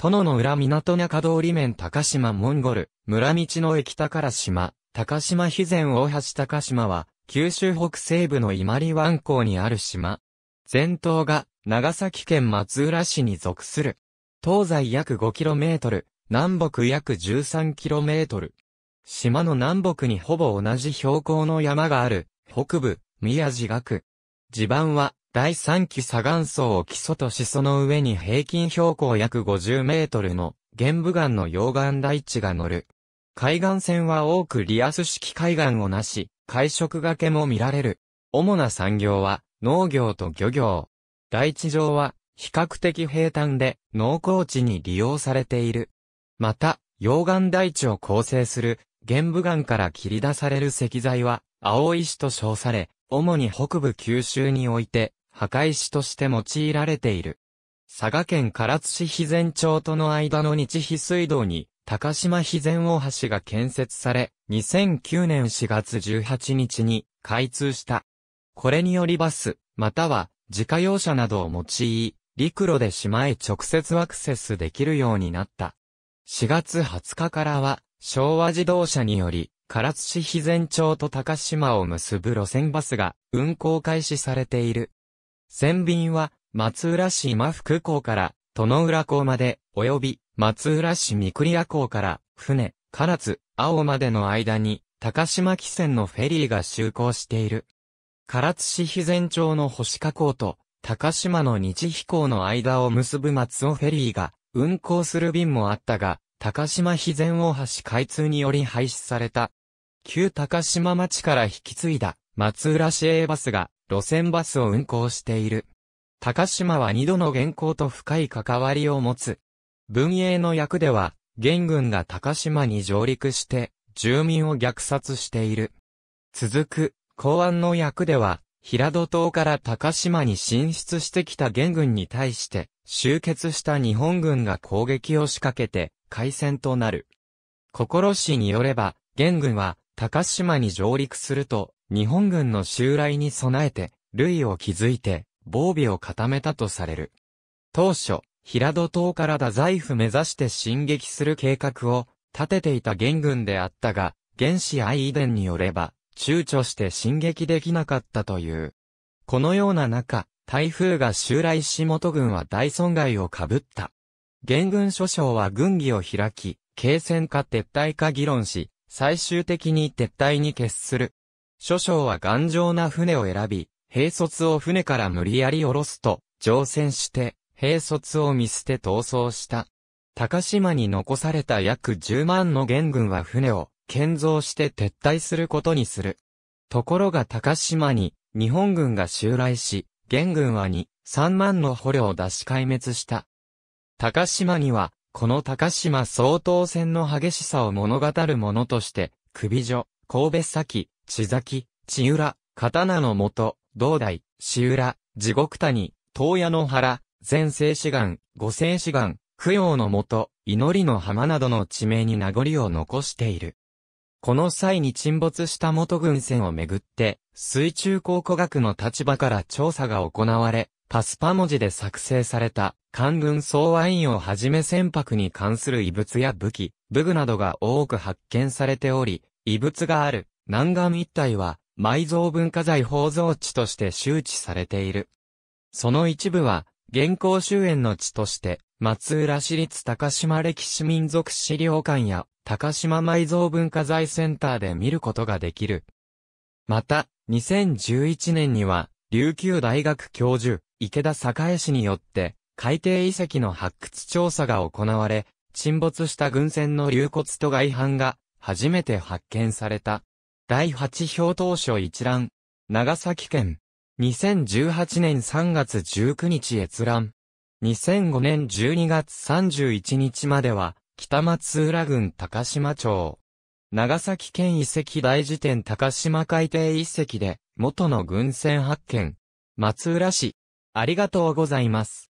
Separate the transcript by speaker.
Speaker 1: 殿の裏港中通り面高島モンゴル、村道の駅高島、高島肥前大橋高島は、九州北西部の伊万里湾港にある島。全島が、長崎県松浦市に属する。東西約 5km、南北約 13km。島の南北にほぼ同じ標高の山がある、北部、宮地学。地盤は、第3期砂岩層を基礎としその上に平均標高約50メートルの玄武岩の溶岩台地が乗る。海岸線は多くリアス式海岸をなし、海食がけも見られる。主な産業は農業と漁業。台地上は比較的平坦で農耕地に利用されている。また、溶岩台地を構成する玄武岩から切り出される石材は青石と称され、主に北部九州において墓石として用いられている。佐賀県唐津市肥前町との間の日肥水道に、高島肥前大橋が建設され、2009年4月18日に開通した。これによりバス、または自家用車などを用い、陸路で島へ直接アクセスできるようになった。4月20日からは、昭和自動車により、唐津市肥前町と高島を結ぶ路線バスが運行開始されている。船便は、松浦市真福港から、殿浦港まで、及び、松浦市三栗屋港から、船、唐津、青までの間に、高島汽船のフェリーが就航している。唐津市肥前町の星加港と、高島の日飛行の間を結ぶ松尾フェリーが、運航する便もあったが、高島肥前大橋開通により廃止された。旧高島町から引き継いだ、松浦市営バスが、路線バスを運行している。高島は二度の原稿と深い関わりを持つ。文英の役では、元軍が高島に上陸して、住民を虐殺している。続く、公安の役では、平戸島から高島に進出してきた元軍に対して、集結した日本軍が攻撃を仕掛けて、開戦となる。心氏によれば、元軍は、高島に上陸すると、日本軍の襲来に備えて、類を築いて、防備を固めたとされる。当初、平戸島から太宰府目指して進撃する計画を立てていた元軍であったが、原始愛遺伝によれば、躊躇して進撃できなかったという。このような中、台風が襲来し元軍は大損害をかぶった。元軍諸将は軍議を開き、継戦か撤退か議論し、最終的に撤退に決する諸将は頑丈な船を選び、兵卒を船から無理やり下ろすと、乗船して、兵卒を見捨て逃走した。高島に残された約10万の元軍は船を建造して撤退することにする。ところが高島に日本軍が襲来し、元軍は2、3万の捕虜を出し壊滅した。高島には、この高島総統戦の激しさを物語るものとして、首女、神戸崎、地崎、地浦、刀の元、道大、志浦、地獄谷、東野の原、前世志願、五世志願、供養の元、祈りの浜などの地名に名残を残している。この際に沈没した元軍船をめぐって、水中考古学の立場から調査が行われ、パスパ文字で作成された、官軍総和員をはじめ船舶に関する遺物や武器、武具などが多く発見されており、遺物がある、南岸一帯は埋蔵文化財宝蔵地として周知されている。その一部は、現行終焉の地として、松浦市立高島歴史民族資料館や、高島埋蔵文化財センターで見ることができる。また、2011年には、琉球大学教授、池田栄氏によって、海底遺跡の発掘調査が行われ、沈没した軍船の流骨と外反が、初めて発見された。第8表当初一覧。長崎県。2018年3月19日閲覧。2005年12月31日までは、北松浦郡高島町。長崎県遺跡大辞典高島海底遺跡で、元の軍船発見。松浦市。ありがとうございます。